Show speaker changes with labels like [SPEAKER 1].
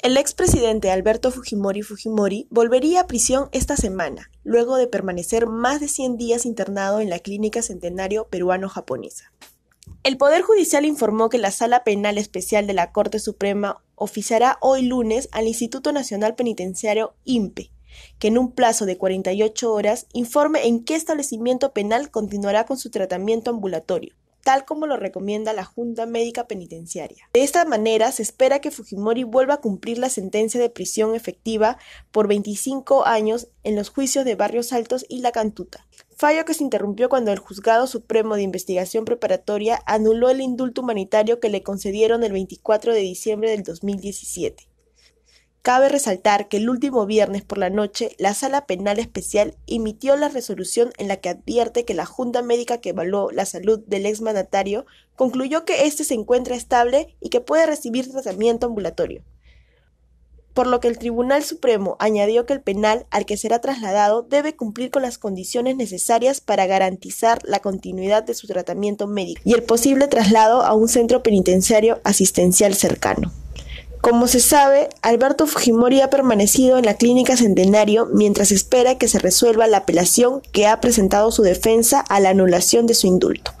[SPEAKER 1] El expresidente Alberto Fujimori Fujimori volvería a prisión esta semana, luego de permanecer más de 100 días internado en la clínica Centenario peruano-japonesa. El Poder Judicial informó que la Sala Penal Especial de la Corte Suprema oficiará hoy lunes al Instituto Nacional Penitenciario INPE, que en un plazo de 48 horas informe en qué establecimiento penal continuará con su tratamiento ambulatorio, tal como lo recomienda la Junta Médica Penitenciaria. De esta manera, se espera que Fujimori vuelva a cumplir la sentencia de prisión efectiva por 25 años en los juicios de Barrios Altos y La Cantuta. Fallo que se interrumpió cuando el Juzgado Supremo de Investigación Preparatoria anuló el indulto humanitario que le concedieron el 24 de diciembre del 2017. Cabe resaltar que el último viernes por la noche la Sala Penal Especial emitió la resolución en la que advierte que la Junta Médica que evaluó la salud del mandatario concluyó que éste se encuentra estable y que puede recibir tratamiento ambulatorio. Por lo que el Tribunal Supremo añadió que el penal al que será trasladado debe cumplir con las condiciones necesarias para garantizar la continuidad de su tratamiento médico y el posible traslado a un centro penitenciario asistencial cercano. Como se sabe, Alberto Fujimori ha permanecido en la clínica Centenario mientras
[SPEAKER 2] espera que se resuelva la apelación que ha presentado su defensa a la anulación de su indulto.